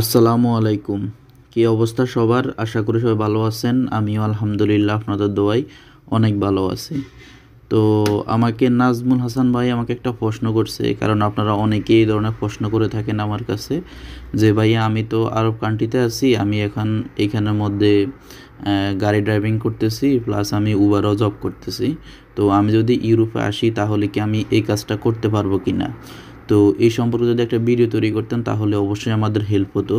আসসালামু আলাইকুম কি অবস্থা সবার আশা করি সবাই ভালো আছেন আমিও আলহামদুলিল্লাহ আপনাদের দোয়াই অনেক ভালো আছি তো আমাকে নাজমুল হাসান ভাই আমাকে একটা প্রশ্ন করছে কারণ আপনারা অনেকেই এই ধরনের প্রশ্ন করে থাকেন আমার কাছে যে ভাইয়া আমি তো আরব কান্ট্রিতে আছি আমি এখন এখানের মধ্যে গাড়ি ড্রাইভিং করতেছি প্লাস আমি উবারও জব করতেছি তো আমি যদি ইউরোপে আসি তাহলে কি আমি এই কাজটা করতে পারবো কি না তো এই সম্পর্কে যদি একটা ভিডিও তৈরি করতেন তাহলে অবশ্যই আমাদের হেল্প হতো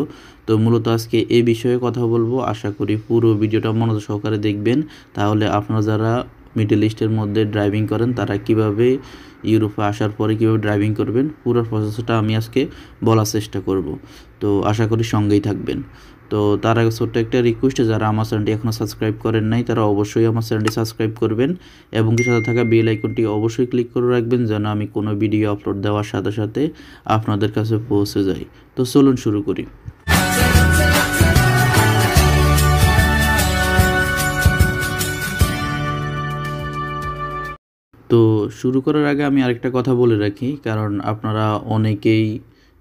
তো মূলত আজকে এ বিষয়ে কথা বলবো আশা করি পুরো ভিডিওটা মনোযোগ সহকারে দেখবেন তাহলে আপনারা যারা মিডল ইস্টের মধ্যে ড্রাইভিং করেন তারা কিভাবে ইউরোপে আসার পরে কীভাবে ড্রাইভিং করবেন পুরো প্রসেসটা আমি আজকে বলার চেষ্টা করব তো আশা করি সঙ্গেই থাকবেন তো তার আগে ছোট্ট একটা রিকোয়েস্ট যারা আমার চ্যানেলটি এখনও সাবস্ক্রাইব করেন নাই তারা অবশ্যই আমার চ্যানেলটি সাবস্ক্রাইব করবেন এবং কি সাথে থাকা বেল আইকনটি অবশ্যই ক্লিক করে রাখবেন যেন আমি কোনো ভিডিও আপলোড দেওয়ার সাথে সাথে আপনাদের কাছে পৌঁছে যাই তো চলুন শুরু করি তো শুরু করার আগে আমি আরেকটা কথা বলে রাখি কারণ আপনারা অনেকেই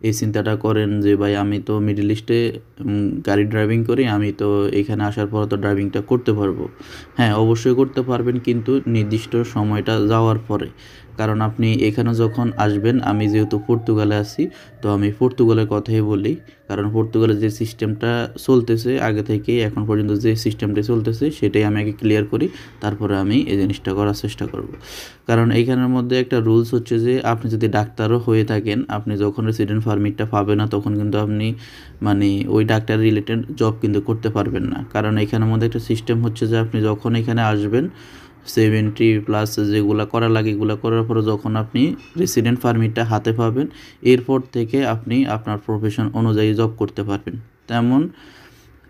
এই চিন্তাটা করেন যে ভাই আমি তো মিডল ইস্টে গাড়ি ড্রাইভিং করি আমি তো এখানে আসার পর তো ড্রাইভিংটা করতে পারবো হ্যাঁ অবশ্যই করতে পারবেন কিন্তু নির্দিষ্ট সময়টা যাওয়ার পরে কারণ আপনি এখানে যখন আসবেন আমি যেহেতু পর্তুগালে আছি তো আমি পর্তুগালের কথাই বলি কারণ পর্তুগালে যে সিস্টেমটা চলতেছে আগে থেকে এখন পর্যন্ত যে সিস্টেমটা চলতেছে সেটাই আমি আগে ক্লিয়ার করি তারপরে আমি এই জিনিসটা করার চেষ্টা করব কারণ এইখানের মধ্যে একটা রুলস হচ্ছে যে আপনি যদি ডাক্তারও হয়ে থাকেন আপনি যখন রেসিডেন্ট ফার্মিটটা পাবেন না তখন কিন্তু আপনি মানে ওই ডাক্তার রিলেটেড জব কিন্তু করতে পারবেন না কারণ এখানের মধ্যে একটা সিস্টেম হচ্ছে যে আপনি যখন এখানে আসবেন সেভেন্টি প্লাস যেগুলো করা লাগে এগুলো করার পরে যখন আপনি রেসিডেন্ট পারমিটটা হাতে পাবেন এরপর থেকে আপনি আপনার প্রফেশন অনুযায়ী জব করতে পারবেন তেমন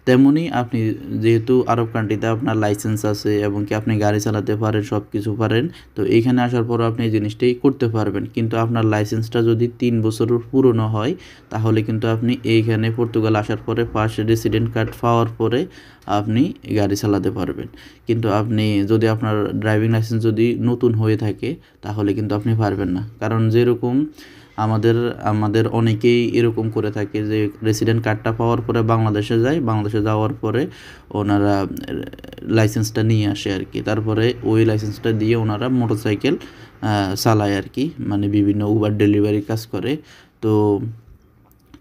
তেমনি আপনি যেহেতু আরব কান্ট্রিতে আপনার লাইসেন্স আছে এবং কি আপনি গাড়ি চালাতে পারেন সব কিছু পারেন তো এখানে আসার পর আপনি এই জিনিসটাই করতে পারবেন কিন্তু আপনার লাইসেন্সটা যদি তিন বছরের পুরনো হয় তাহলে কিন্তু আপনি এইখানে পর্তুগাল আসার পরে ফার্স্ট রেসিডেন্ট কার্ড পাওয়ার পরে আপনি গাড়ি চালাতে পারবেন কিন্তু আপনি যদি আপনার ড্রাইভিং লাইসেন্স যদি নতুন হয়ে থাকে তাহলে কিন্তু আপনি পারবেন না কারণ যেরকম আমাদের আমাদের অনেকেই এরকম করে থাকে যে রেসিডেন্ট কার্ডটা পাওয়ার পরে বাংলাদেশে যায় বাংলাদেশে যাওয়ার পরে ওনারা লাইসেন্সটা নিয়ে আসে আর কি তারপরে ওই লাইসেন্সটা দিয়ে ওনারা মোটরসাইকেল চালায় আর কি মানে বিভিন্ন উবার ডেলিভারি কাজ করে তো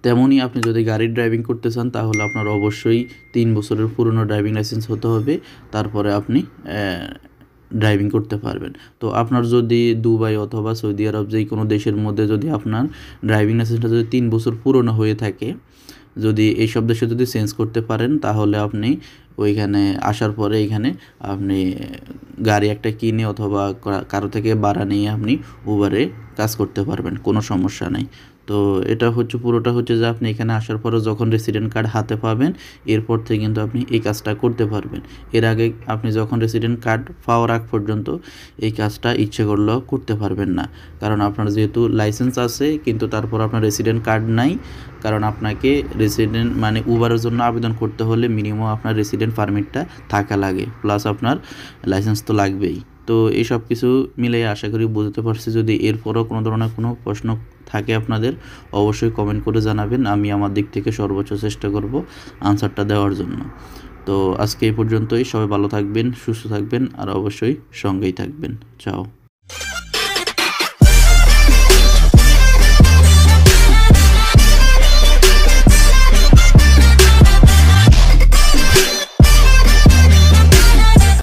তেমনই আপনি যদি গাড়ির ড্রাইভিং করতে চান তাহলে আপনার অবশ্যই তিন বছরের পুরনো ড্রাইভিং লাইসেন্স হতে হবে তারপরে আপনি ড্রাইভিং করতে পারবেন তো আপনার যদি দুবাই অথবা সৌদি আরব যেই কোনো দেশের মধ্যে যদি আপনার ড্রাইভিং লাইসেন্সটা যদি তিন বছর পুরনো হয়ে থাকে যদি এইসব দেশে যদি চেঞ্জ করতে পারেন তাহলে আপনি ওইখানে আসার পরে এখানে আপনি গাড়ি একটা কিনে অথবা কারো থেকে ভাড়া নিয়ে আপনি উবারে কাজ করতে পারবেন কোনো সমস্যা নেই তো এটা হচ্ছে পুরোটা হচ্ছে যে আপনি এখানে আসার পরে যখন রেসিডেন্ট কার্ড হাতে পাবেন এরপর থেকে কিন্তু আপনি এই কাজটা করতে পারবেন এর আগে আপনি যখন রেসিডেন্ট কার্ড পাওয়ার আগ পর্যন্ত এই কাজটা ইচ্ছে করলেও করতে পারবেন না কারণ আপনার যেহেতু লাইসেন্স আছে কিন্তু তারপর আপনার রেসিডেন্ট কার্ড নাই কারণ আপনাকে রেসিডেন্ট মানে উবারের জন্য আবেদন করতে হলে মিনিমাম আপনার রেসিডেন্ট রেমিটেন্ট পারমিটটা থাকা লাগে প্লাস আপনার লাইসেন্স তো লাগবেই তো এই সব কিছু মিলে আশা করি বুঝতে পারছি যদি এরপরও কোনো ধরনের কোনো প্রশ্ন থাকে আপনাদের অবশ্যই কমেন্ট করে জানাবেন আমি আমার দিক থেকে সর্বোচ্চ চেষ্টা করব আনসারটা দেওয়ার জন্য তো আজকে এই পর্যন্তই সবাই ভালো থাকবেন সুস্থ থাকবেন আর অবশ্যই সঙ্গেই থাকবেন চাও